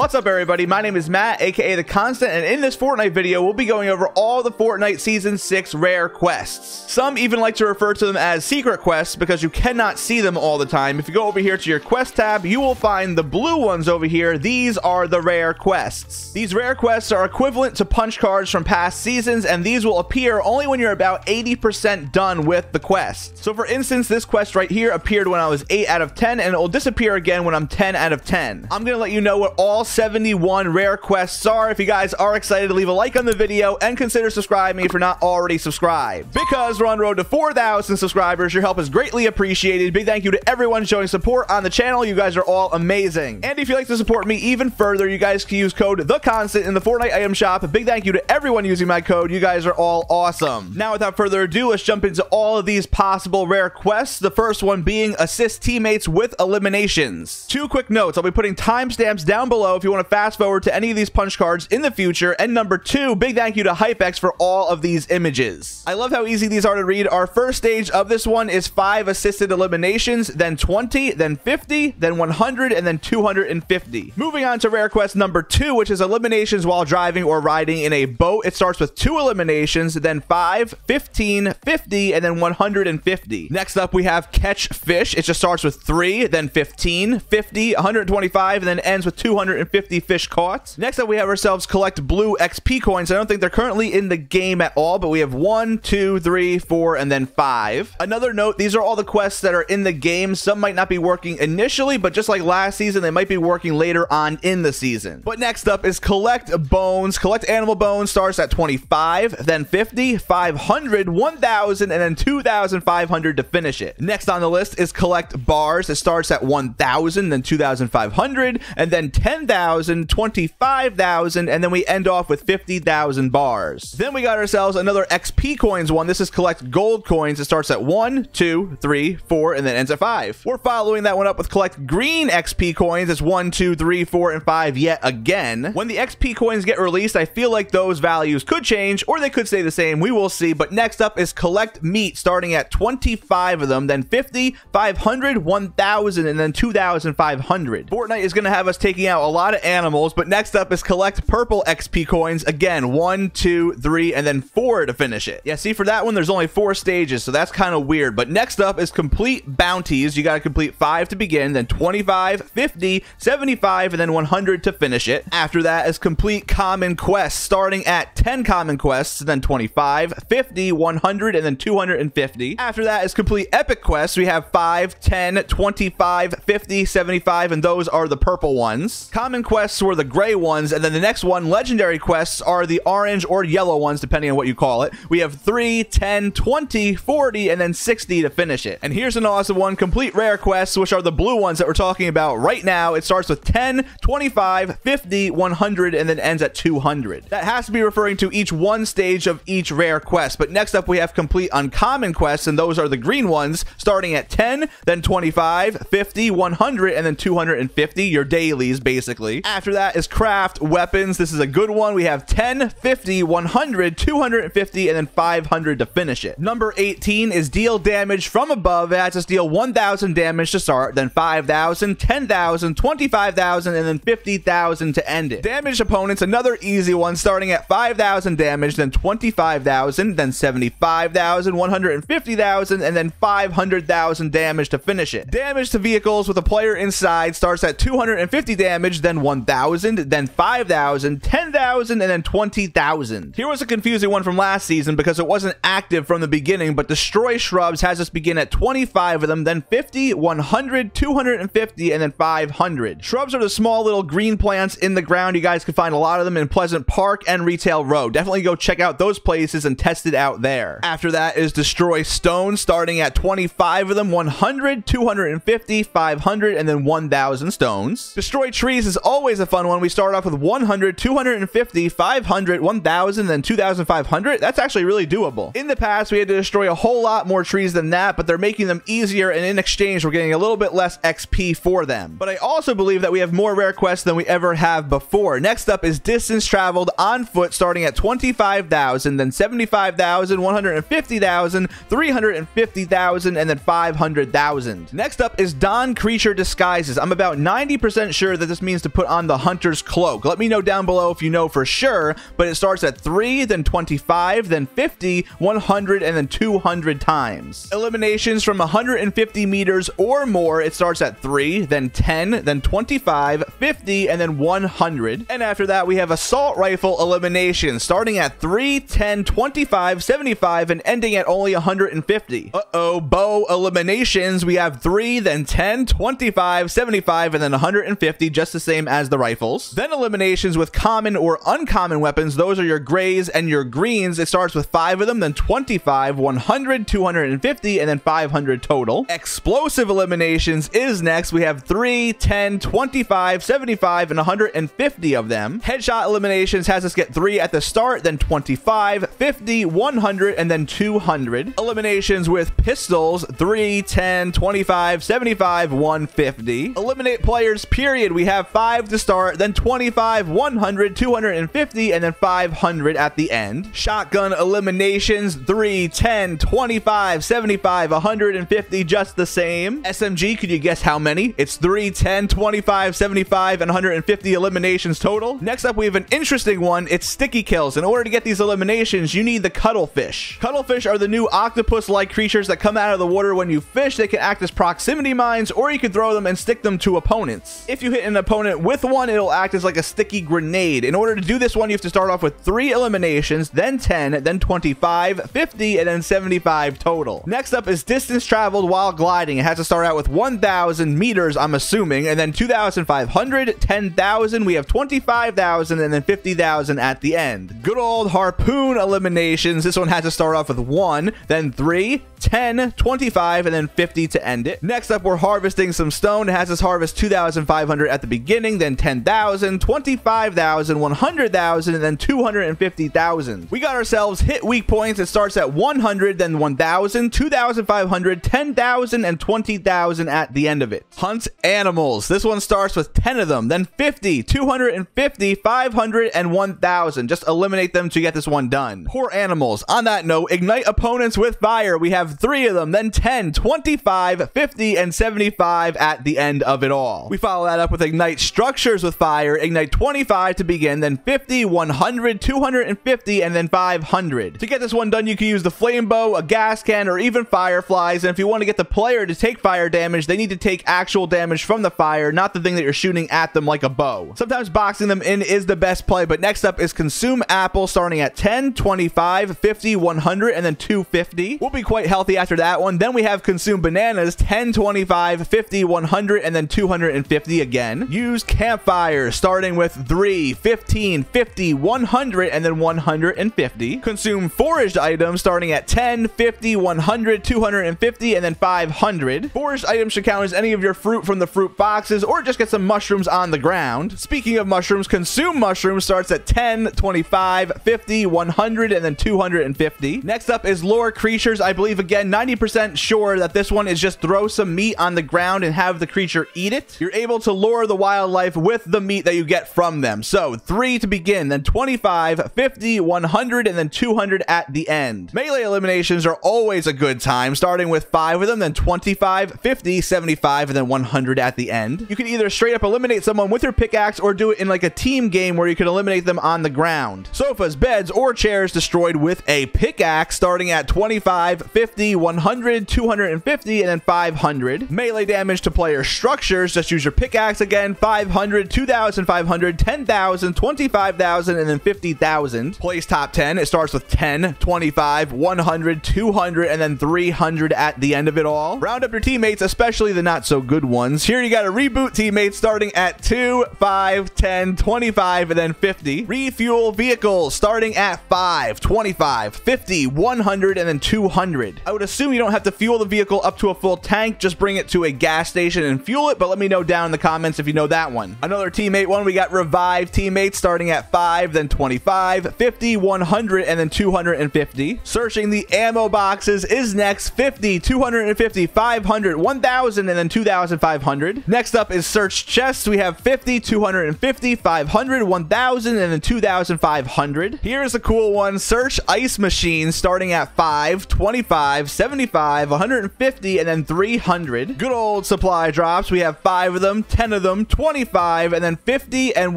What's up everybody, my name is Matt, aka The Constant, and in this Fortnite video, we'll be going over all the Fortnite Season 6 rare quests. Some even like to refer to them as secret quests because you cannot see them all the time. If you go over here to your quest tab, you will find the blue ones over here. These are the rare quests. These rare quests are equivalent to punch cards from past seasons, and these will appear only when you're about 80% done with the quest. So for instance, this quest right here appeared when I was 8 out of 10, and it will disappear again when I'm 10 out of 10. I'm gonna let you know what all 71 rare quests are. If you guys are excited, leave a like on the video and consider subscribing if you're not already subscribed. Because we're on road to 4,000 subscribers, your help is greatly appreciated. Big thank you to everyone showing support on the channel. You guys are all amazing. And if you'd like to support me even further, you guys can use code the constant in the Fortnite item shop. big thank you to everyone using my code. You guys are all awesome. Now, without further ado, let's jump into all of these possible rare quests. The first one being assist teammates with eliminations. Two quick notes. I'll be putting timestamps down below if you want to fast forward to any of these punch cards in the future. And number two, big thank you to Hypex for all of these images. I love how easy these are to read. Our first stage of this one is five assisted eliminations, then 20, then 50, then 100, and then 250. Moving on to rare quest number two, which is eliminations while driving or riding in a boat. It starts with two eliminations, then five, 15, 50, and then 150. Next up, we have catch fish. It just starts with three, then 15, 50, 125, and then ends with 200. 150 fish caught. Next up, we have ourselves collect blue XP coins. I don't think they're currently in the game at all, but we have one, two, three, four, and then five. Another note, these are all the quests that are in the game. Some might not be working initially, but just like last season, they might be working later on in the season. But next up is collect bones. Collect animal bones starts at 25, then 50, 500, 1,000, and then 2,500 to finish it. Next on the list is collect bars. It starts at 1,000, then 2,500, and then 10,000 10,000, 25,000, and then we end off with 50,000 bars. Then we got ourselves another XP coins one. This is collect gold coins. It starts at one, two, three, four, and then ends at five. We're following that one up with collect green XP coins. It's one, two, three, four, and five yet again. When the XP coins get released, I feel like those values could change or they could stay the same. We will see. But next up is collect meat starting at 25 of them, then 50, 500, 1,000, and then 2,500. Fortnite is going to have us taking out a lot lot of animals, but next up is collect purple XP coins. Again, one, two, three, and then four to finish it. Yeah, see, for that one, there's only four stages, so that's kind of weird. But next up is complete bounties. You got to complete five to begin, then 25, 50, 75, and then 100 to finish it. After that is complete common quests, starting at 10 common quests, then 25, 50, 100, and then 250. After that is complete epic quests. We have 5, 10, 25, 50, 75, and those are the purple ones. Common common quests were the gray ones, and then the next one, legendary quests, are the orange or yellow ones, depending on what you call it. We have 3, 10, 20, 40, and then 60 to finish it. And here's an awesome one, complete rare quests, which are the blue ones that we're talking about right now. It starts with 10, 25, 50, 100, and then ends at 200. That has to be referring to each one stage of each rare quest. But next up, we have complete uncommon quests, and those are the green ones, starting at 10, then 25, 50, 100, and then 250, your dailies, basically after that is craft weapons. This is a good one. We have 10, 50, 100, 250, and then 500 to finish it. Number 18 is deal damage from above. It has to deal 1,000 damage to start, then 5,000, 10,000, 25,000, and then 50,000 to end it. Damage opponents, another easy one, starting at 5,000 damage, then 25,000, then 75,000, 150,000, and then 500,000 damage to finish it. Damage to vehicles with a player inside starts at 250 damage, then then 1,000, then 5,000, 10,000, and then 20,000. Here was a confusing one from last season because it wasn't active from the beginning, but Destroy Shrubs has us begin at 25 of them, then 50, 100, 250, and then 500. Shrubs are the small little green plants in the ground. You guys can find a lot of them in Pleasant Park and Retail Row. Definitely go check out those places and test it out there. After that is Destroy Stone, starting at 25 of them, 100, 250, 500, and then 1,000 stones. Destroy Trees is always a fun one. We start off with 100, 250, 500, 1,000, then 2,500. That's actually really doable. In the past, we had to destroy a whole lot more trees than that, but they're making them easier, and in exchange, we're getting a little bit less XP for them. But I also believe that we have more rare quests than we ever have before. Next up is distance traveled on foot, starting at 25,000, then 75,000, 150,000, 350,000, and then 500,000. Next up is Don Creature Disguises. I'm about 90% sure that this means to put on the Hunter's Cloak. Let me know down below if you know for sure, but it starts at 3, then 25, then 50, 100, and then 200 times. Eliminations from 150 meters or more, it starts at 3, then 10, then 25, 50, and then 100. And after that, we have assault rifle elimination, starting at 3, 10, 25, 75, and ending at only 150. Uh-oh, bow eliminations, we have 3, then 10, 25, 75, and then 150, just to same as the rifles. Then eliminations with common or uncommon weapons. Those are your grays and your greens. It starts with five of them, then 25, 100, 250, and then 500 total. Explosive eliminations is next. We have 3, 10, 25, 75, and 150 of them. Headshot eliminations has us get 3 at the start, then 25, 50, 100, and then 200. Eliminations with pistols, 3, 10, 25, 75, 150. Eliminate players, period. We have 5 5 to start, then 25, 100, 250, and then 500 at the end. Shotgun eliminations, 3, 10, 25, 75, 150, just the same. SMG, could you guess how many? It's 3, 10, 25, 75, and 150 eliminations total. Next up, we have an interesting one. It's sticky kills. In order to get these eliminations, you need the cuttlefish. Cuttlefish are the new octopus-like creatures that come out of the water when you fish. They can act as proximity mines, or you can throw them and stick them to opponents. If you hit an opponent with one, it'll act as like a sticky grenade. In order to do this one, you have to start off with three eliminations, then 10, then 25, 50, and then 75 total. Next up is distance traveled while gliding. It has to start out with 1,000 meters, I'm assuming, and then 2,500, 10,000, we have 25,000, and then 50,000 at the end. Good old harpoon eliminations. This one has to start off with one, then three, 10, 25, and then 50 to end it. Next up, we're harvesting some stone. It has us harvest 2,500 at the beginning then 10,000, 25,000, 100,000, and then 250,000. We got ourselves hit weak points. It starts at 100, then 1,000, 2,500, 10,000, and 20,000 at the end of it. Hunt animals. This one starts with 10 of them, then 50, 250, 500, and 1,000. Just eliminate them to get this one done. Poor animals. On that note, ignite opponents with fire. We have three of them, then 10, 25, 50, and 75 at the end of it all. We follow that up with ignite structures with fire, ignite 25 to begin, then 50, 100, 250, and then 500. To get this one done, you can use the flame bow, a gas can, or even fireflies, and if you want to get the player to take fire damage, they need to take actual damage from the fire, not the thing that you're shooting at them like a bow. Sometimes boxing them in is the best play, but next up is consume apple starting at 10, 25, 50, 100, and then 250. We'll be quite healthy after that one. Then we have consume bananas, 10, 25, 50, 100, and then 250 again. Use News Campfire, starting with 3, 15, 50, 100, and then 150. Consume foraged items starting at 10, 50, 100, 250, and then 500. Foraged items should count as any of your fruit from the fruit boxes or just get some mushrooms on the ground. Speaking of mushrooms, consume mushrooms starts at 10, 25, 50, 100, and then 250. Next up is lore creatures. I believe, again, 90% sure that this one is just throw some meat on the ground and have the creature eat it. You're able to lure the wild life with the meat that you get from them. So three to begin, then 25, 50, 100, and then 200 at the end. Melee eliminations are always a good time, starting with five of them, then 25, 50, 75, and then 100 at the end. You can either straight up eliminate someone with your pickaxe or do it in like a team game where you can eliminate them on the ground. Sofas, beds, or chairs destroyed with a pickaxe starting at 25, 50, 100, 250, and then 500. Melee damage to player structures, just use your pickaxe again, 5 500, 2,500, 10,000, 25,000, and then 50,000. Place top 10. It starts with 10, 25, 100, 200, and then 300 at the end of it all. Round up your teammates, especially the not so good ones. Here you got a reboot teammates starting at 2, 5, 10, 25, and then 50. Refuel vehicles starting at 5, 25, 50, 100, and then 200. I would assume you don't have to fuel the vehicle up to a full tank. Just bring it to a gas station and fuel it, but let me know down in the comments if you know that one. Another teammate one, we got revive teammates starting at 5, then 25, 50, 100, and then 250. Searching the ammo boxes is next 50, 250, 500, 1000, and then 2500. Next up is search chests. We have 50, 250, 500, 1000, and then 2500. Here's a cool one search ice machines starting at 5, 25, 75, 150, and then 300. Good old supply drops. We have 5 of them, 10 of them, 20 25, and then 50 and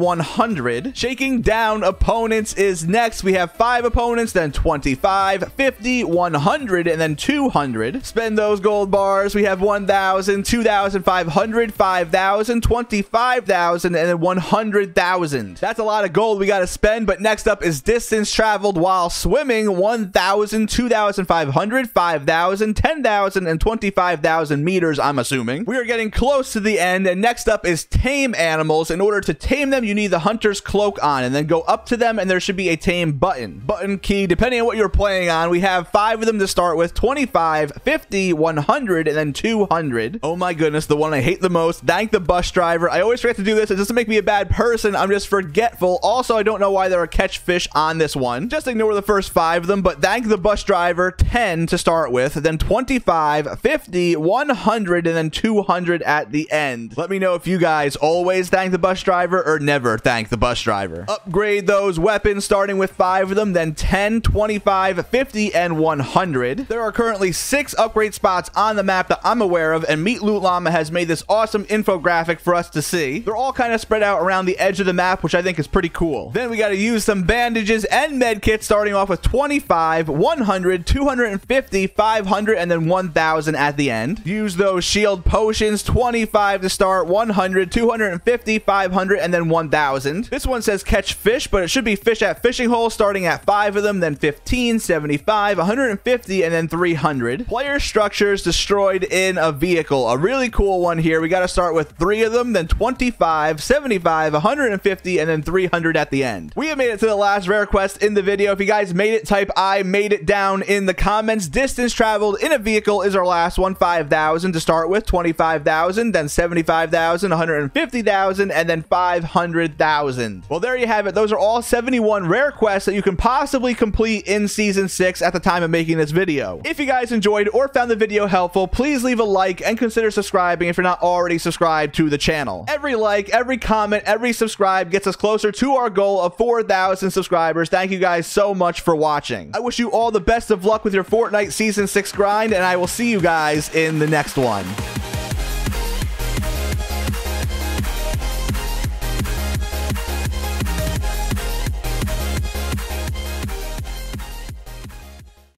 100. Shaking down opponents is next. We have five opponents, then 25, 50, 100, and then 200. Spend those gold bars. We have 1,000, 2,500, 5,000, 25,000, and then 100,000. That's a lot of gold we got to spend, but next up is distance traveled while swimming 1,000, 2,500, 5,000, 10,000, and 25,000 meters, I'm assuming. We are getting close to the end, and next up is tame tame animals. In order to tame them, you need the hunter's cloak on and then go up to them and there should be a tame button. Button key, depending on what you're playing on, we have five of them to start with, 25, 50, 100, and then 200. Oh my goodness, the one I hate the most, thank the bus driver. I always forget to do this. It doesn't make me a bad person. I'm just forgetful. Also, I don't know why there are catch fish on this one. Just ignore the first five of them, but thank the bus driver, 10 to start with, then 25, 50, 100, and then 200 at the end. Let me know if you guys all always thank the bus driver or never thank the bus driver. Upgrade those weapons starting with 5 of them, then 10, 25, 50, and 100. There are currently 6 upgrade spots on the map that I'm aware of, and Meet Loot Llama has made this awesome infographic for us to see. They're all kind of spread out around the edge of the map, which I think is pretty cool. Then we got to use some bandages and med kits, starting off with 25, 100, 250, 500, and then 1,000 at the end. Use those shield potions, 25 to start, 100, 200, 450, 500, and then 1,000. This one says catch fish, but it should be fish at fishing hole, starting at 5 of them, then 15, 75, 150, and then 300. Player structures destroyed in a vehicle. A really cool one here. We got to start with 3 of them, then 25, 75, 150, and then 300 at the end. We have made it to the last rare quest in the video. If you guys made it, type I made it down in the comments. Distance traveled in a vehicle is our last one, 5,000 to start with, 25,000, then 75,000, 150, 50,000 and then 500,000. Well, there you have it. Those are all 71 rare quests that you can possibly complete in season six at the time of making this video. If you guys enjoyed or found the video helpful, please leave a like and consider subscribing if you're not already subscribed to the channel. Every like, every comment, every subscribe gets us closer to our goal of 4,000 subscribers. Thank you guys so much for watching. I wish you all the best of luck with your Fortnite season six grind and I will see you guys in the next one.